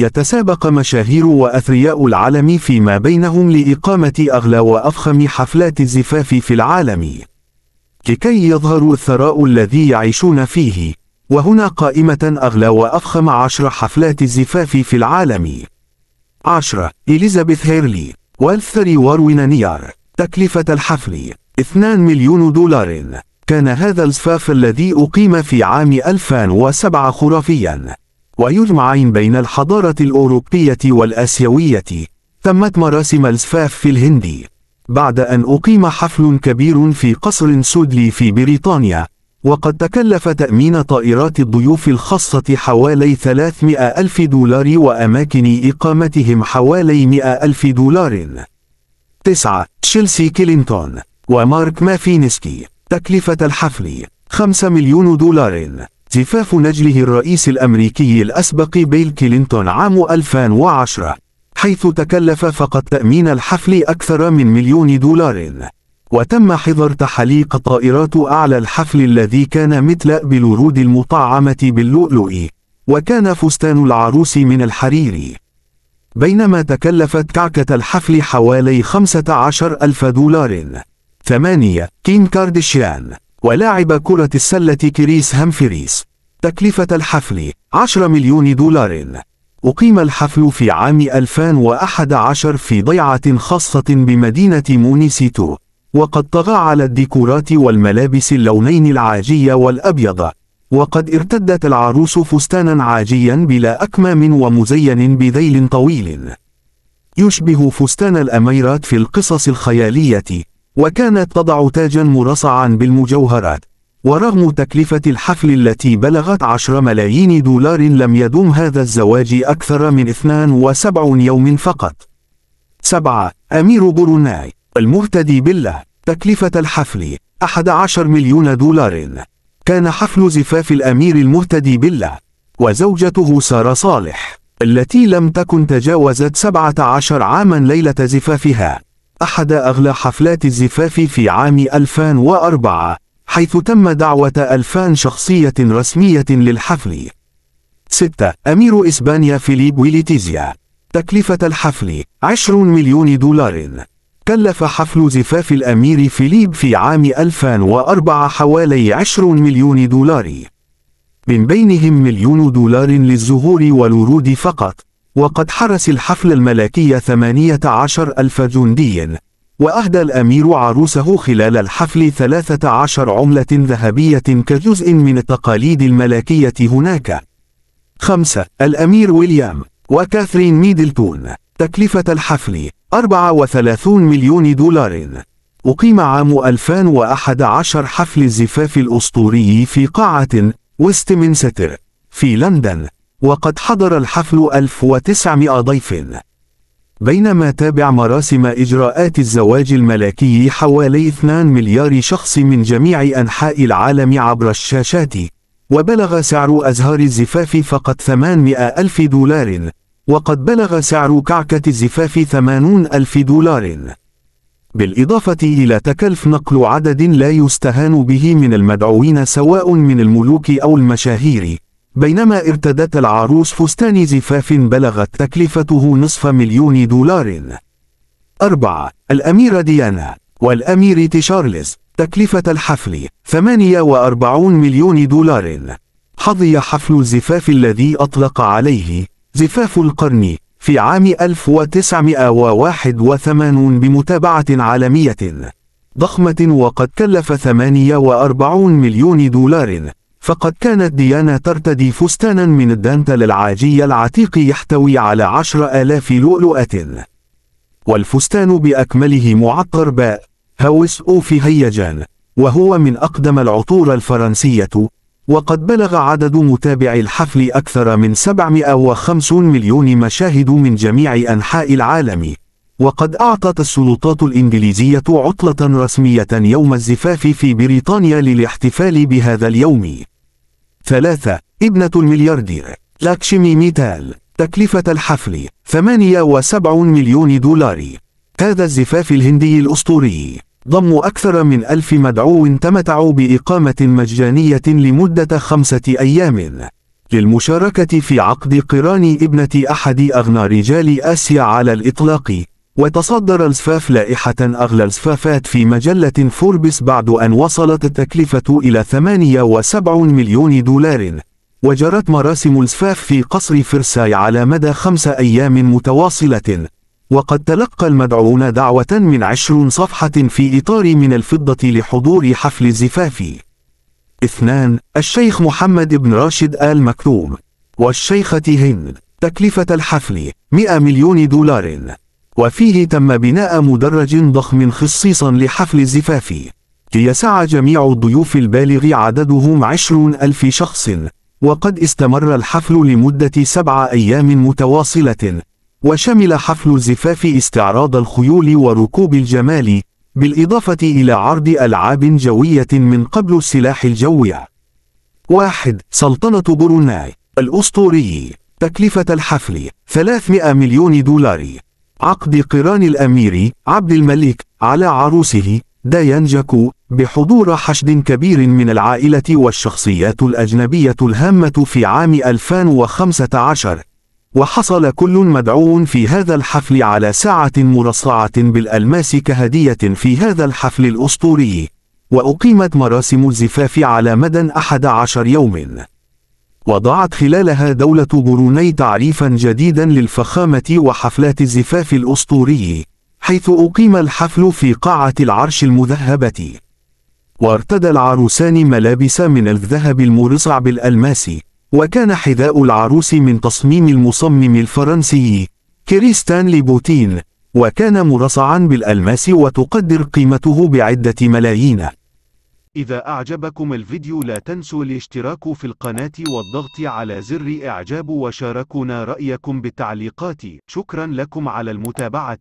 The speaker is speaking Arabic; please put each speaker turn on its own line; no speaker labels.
يتسابق مشاهير وأثرياء العالم فيما بينهم لإقامة أغلى وأفخم حفلات الزفاف في العالم لكي يظهر الثراء الذي يعيشون فيه وهنا قائمة أغلى وأفخم عشر حفلات الزفاف في العالم عشرة إليزابيث هيرلي والثري واروين نيار تكلفة الحفل 2 مليون دولار كان هذا الزفاف الذي أقيم في عام 2007 خرافياً ويجمع بين الحضارة الأوروبية والآسيوية تمت مراسم الزفاف في الهند بعد أن أقيم حفل كبير في قصر سودلي في بريطانيا وقد تكلف تأمين طائرات الضيوف الخاصة حوالي 300 ألف دولار وأماكن إقامتهم حوالي 100 ألف دولار 9. تشيلسي كلينتون ومارك مافينسكي تكلفة الحفل 5 مليون دولار اختفاف نجله الرئيس الأمريكي الأسبق بيل كلينتون عام 2010 حيث تكلف فقط تأمين الحفل أكثر من مليون دولار وتم حظر تحليق طائرات أعلى الحفل الذي كان متلأ بالورود المطعمة باللؤلؤ وكان فستان العروس من الحرير بينما تكلفت كعكة الحفل حوالي 15 ألف دولار 8. كين كارديشيان ولاعب كرة السلة كريس هامفريس تكلفة الحفل 10 مليون دولار أقيم الحفل في عام 2011 في ضيعة خاصة بمدينة مونيسيتو وقد طغى على الديكورات والملابس اللونين العاجي والأبيض وقد ارتدت العروس فستانا عاجيا بلا أكمام ومزين بذيل طويل يشبه فستان الأميرات في القصص الخيالية وكانت تضع تاجا مرصعا بالمجوهرات ورغم تكلفة الحفل التي بلغت 10 ملايين دولار لم يدوم هذا الزواج أكثر من 72 يوم فقط 7. أمير بروناي المرتدي بالله تكلفة الحفل 11 مليون دولار كان حفل زفاف الأمير المرتدي بالله وزوجته سارة صالح التي لم تكن تجاوزت 17 عاما ليلة زفافها أحد أغلى حفلات الزفاف في عام 2004 حيث تم دعوة 2000 شخصية رسمية للحفل 6. أمير إسبانيا فيليب ويليتيزيا تكلفة الحفل 20 مليون دولار كلف حفل زفاف الأمير فيليب في عام 2004 حوالي 20 مليون دولار من بينهم مليون دولار للزهور والورود فقط وقد حرس الحفل الملكي 18 ألف جندي وأهدى الأمير عروسه خلال الحفل 13 عملة ذهبية كجزء من التقاليد الملكية هناك 5. الأمير ويليام وكاثرين ميدلتون تكلفة الحفل 34 مليون دولار أقيم عام 2011 حفل الزفاف الأسطوري في قاعة ويستمنستر في لندن وقد حضر الحفل 1900 ضيف بينما تابع مراسم إجراءات الزواج الملكي حوالي 2 مليار شخص من جميع أنحاء العالم عبر الشاشات وبلغ سعر أزهار الزفاف فقط 800 ألف دولار وقد بلغ سعر كعكة الزفاف 80 ألف دولار بالإضافة إلى تكلف نقل عدد لا يستهان به من المدعوين سواء من الملوك أو المشاهير بينما ارتدت العروس فستان زفاف بلغت تكلفته نصف مليون دولار. 4. الأميرة ديانا والأمير تشارلز تكلفة الحفل 48 مليون دولار. حظي حفل الزفاف الذي أطلق عليه زفاف القرن في عام 1981 بمتابعة عالمية ضخمة وقد كلف 48 مليون دولار فقد كانت ديانا ترتدي فستانا من الدانتل العاجي العتيق يحتوي على عشر آلاف لؤلؤة والفستان بأكمله معطر باء هوس أو في هيجان وهو من أقدم العطور الفرنسية وقد بلغ عدد متابعي الحفل أكثر من 750 مليون مشاهد من جميع أنحاء العالم وقد أعطت السلطات الإنجليزية عطلة رسمية يوم الزفاف في بريطانيا للاحتفال بهذا اليوم. 3. ابنة الملياردير لاكشمي ميتال تكلفة الحفل 78 مليون دولار هذا الزفاف الهندي الأسطوري ضم أكثر من ألف مدعو تمتعوا بإقامة مجانية لمدة خمسة أيام للمشاركة في عقد قران ابنة أحد أغنى رجال آسيا على الإطلاق وتصدر الزفاف لائحة أغلى الزفافات في مجلة فوربس بعد أن وصلت التكلفة إلى 78 مليون دولار وجرت مراسم الزفاف في قصر فرساي على مدى خمس أيام متواصلة وقد تلقى المدعوون دعوة من عشرون صفحة في إطار من الفضة لحضور حفل الزفاف اثنان الشيخ محمد بن راشد آل مكتوم والشيخة هند تكلفة الحفل 100 مليون دولار وفيه تم بناء مدرج ضخم خصيصا لحفل الزفاف ليسع جميع الضيوف البالغ عددهم عشرون ألف شخص وقد استمر الحفل لمدة سبع أيام متواصلة وشمل حفل الزفاف استعراض الخيول وركوب الجمال بالإضافة إلى عرض ألعاب جوية من قبل السلاح الجوي واحد سلطنة بروناي الأسطوري تكلفة الحفل 300 مليون دولار عقد قران الأمير عبد الملك على عروسه جاكو بحضور حشد كبير من العائلة والشخصيات الأجنبية الهامة في عام 2015 وحصل كل مدعو في هذا الحفل على ساعة مرصعة بالألماس كهدية في هذا الحفل الأسطوري وأقيمت مراسم الزفاف على مدى 11 يوم وضعت خلالها دولة بروني تعريفا جديدا للفخامة وحفلات الزفاف الأسطوري حيث أقيم الحفل في قاعة العرش المذهبة وارتدى العروسان ملابس من الذهب المرصع بالألماس وكان حذاء العروس من تصميم المصمم الفرنسي كريستان ليبوتين وكان مرصعا بالألماس وتقدر قيمته بعدة ملايين إذا أعجبكم الفيديو لا تنسوا الاشتراك في القناة والضغط على زر إعجاب وشاركونا رأيكم بالتعليقات شكرا لكم على المتابعة